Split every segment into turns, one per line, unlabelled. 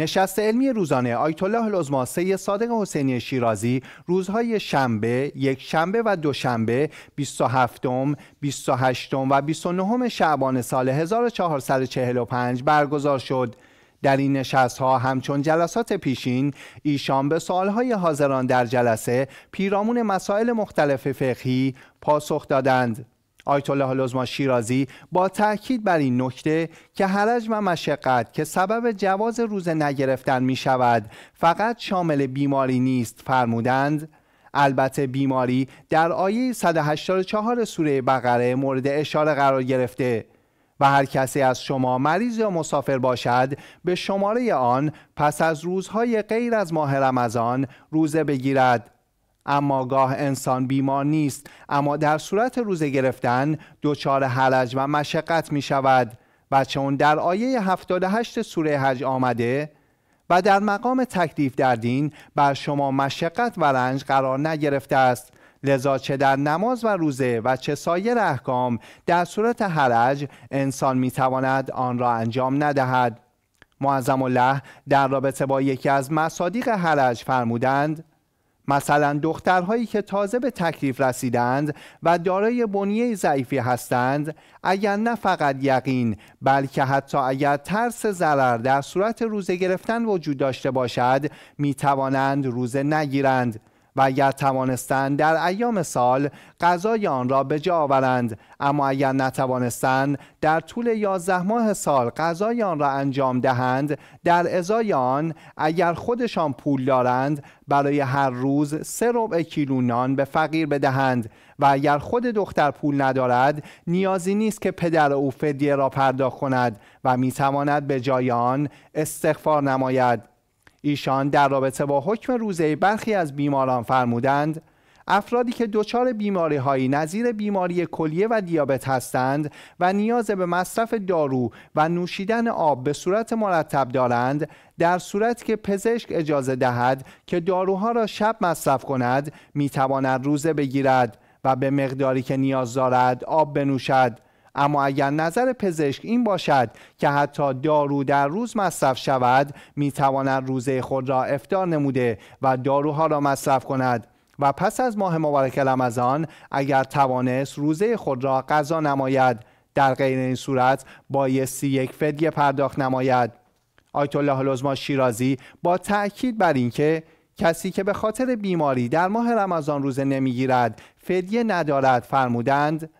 نشست علمی روزانه آیت الله العظما سید صادق حسینی شیرازی روزهای شنبه، یک شنبه و دوشنبه 27 28 و 29 شعبان سال 1445 برگزار شد. در این نشست ها همچون جلسات پیشین ایشان به های حاضران در جلسه پیرامون مسائل مختلف فقهی پاسخ دادند. آیت الله لزما شیرازی با تاکید بر این نکته که حرج و مشقت که سبب جواز روز نگرفتن می شود فقط شامل بیماری نیست فرمودند البته بیماری در آیه 184 سوره بقره مورد اشاره قرار گرفته و هر کسی از شما مریض یا مسافر باشد به شماره آن پس از روزهای غیر از ماه رمضان روزه بگیرد اما گاه انسان بیمار نیست اما در صورت روزه گرفتن دچار حرج و مشقت می شود و چون در آیه 78 سوره حج آمده و در مقام تکلیف در دین بر شما مشقت و رنج قرار نگرفته است لذا چه در نماز و روزه و چه سایر احکام در صورت حرج انسان می تواند آن را انجام ندهد معظم الله در رابطه با یکی از مصادیق حرج فرمودند مثلا دخترهایی که تازه به تکلیف رسیدند و دارای بنیه ضعیفی هستند اگر نه فقط یقین بلکه حتی اگر ترس ضرر در صورت روزه گرفتن وجود داشته باشد میتوانند روزه نگیرند و اگر توانستند در ایام سال غذای آن را به جا آورند اما اگر نتوانستند در طول یازده ماه سال غذای آن را انجام دهند در ازای آن اگر خودشان پول دارند برای هر روز سه ربع کیلو نان به فقیر بدهند و اگر خود دختر پول ندارد نیازی نیست که پدر او فدیه را پرداخت کند و میتواند به جای آن استغفار نماید ایشان در رابطه با حکم روزه برخی از بیماران فرمودند افرادی که دچار بیماری هایی نظیر بیماری کلیه و دیابت هستند و نیاز به مصرف دارو و نوشیدن آب به صورت مرتب دارند در صورت که پزشک اجازه دهد که داروها را شب مصرف کند می روزه بگیرد و به مقداری که نیاز دارد آب بنوشد اما اگر نظر پزشک این باشد که حتی دارو در روز مصرف شود می تواند روزه خود را افتار نموده و داروها را مصرف کند و پس از ماه مبارک رمضان اگر توانست روزه خود را غذا نماید در غیر این صورت بایستی یک فدیه پرداخت نماید آیت الله العظما شیرازی با تاکید بر اینکه کسی که به خاطر بیماری در ماه رمضان روزه نمیگیرد فدیه ندارد فرمودند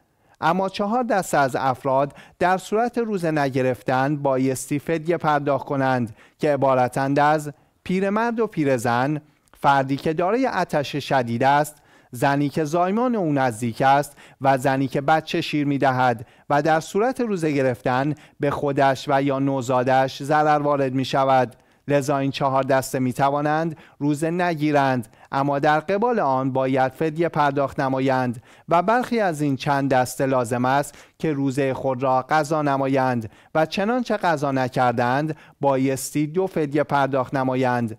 اما چهار دست از افراد در صورت روزه نگرفتن بایستی فدیه پرداخت کنند که عبارتند از پیرمرد و پیرزن فردی که دارای آتش شدید است زنی که زایمان او نزدیک است و زنی که بچه شیر می دهد و در صورت روزه گرفتن به خودش و یا نوزادش ضرر وارد می شود لذا این چهار دسته می توانند روزه نگیرند اما در قبال آن باید فدیه پرداخت نمایند و برخی از این چند دسته لازم است که روزه خود را قضا نمایند و چنانچه قضا نکردند بایستی دو فدیه پرداخت نمایند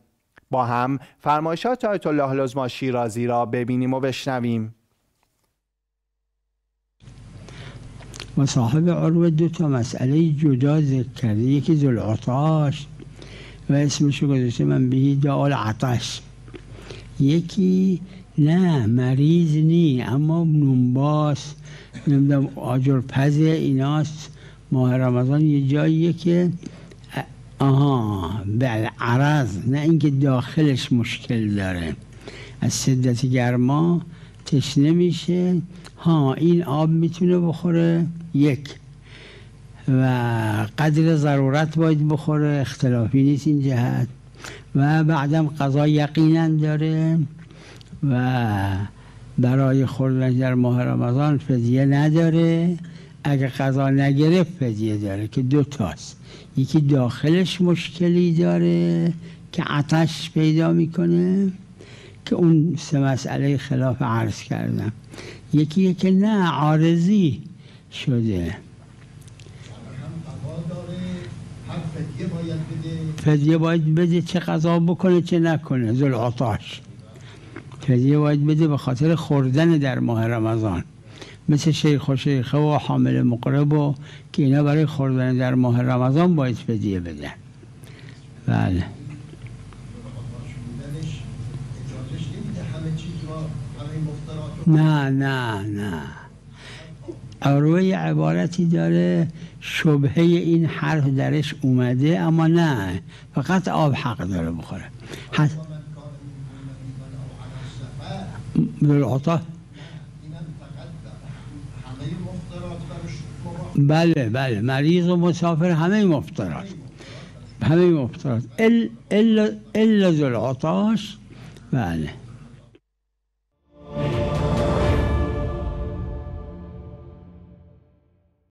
با هم فرمایشات آیت الله لزما شیرازی را ببینیم و بشنویم
و صاحب عروه دو تا مسئله جدا ذکر کرده یکی و اسمشو گذاشته من به دعا عطش یکی نه مریض نی اما نونباس نمیدونم آجرپزه ایناست ماه رمضان یه جاییه که آها بله نه اینکه داخلش مشکل داره از شدت گرما تشنه میشه ها این آب میتونه بخوره یک و قدر ضرورت باید بخوره اختلافی نیست این جهت و بعدم قضا یقینا داره و برای خوردن در ماه رمضان فدیه نداره اگه قضا نگرفت فدیه داره که دو تاست یکی داخلش مشکلی داره که عتش پیدا میکنه که اون سه مسئله خلاف عرض کردم یکی که نه عارضی شده فدیه باید بده چه قضا بکنه چه نکنه عطاش فدیه باید بده به خاطر خوردن در ماه رمضان مثل شیخ و شیخه و حامل مقرب و که اینا برای خوردن در ماه رمضان باید فدیه بده بله نه نه نه روی عبارتی داره شبهه این حرف درش اومده اما نه فقط آب حق داره بخوره حت... بله بله مریض و مسافر همه مفترات همه مفترات الا الا ال... بله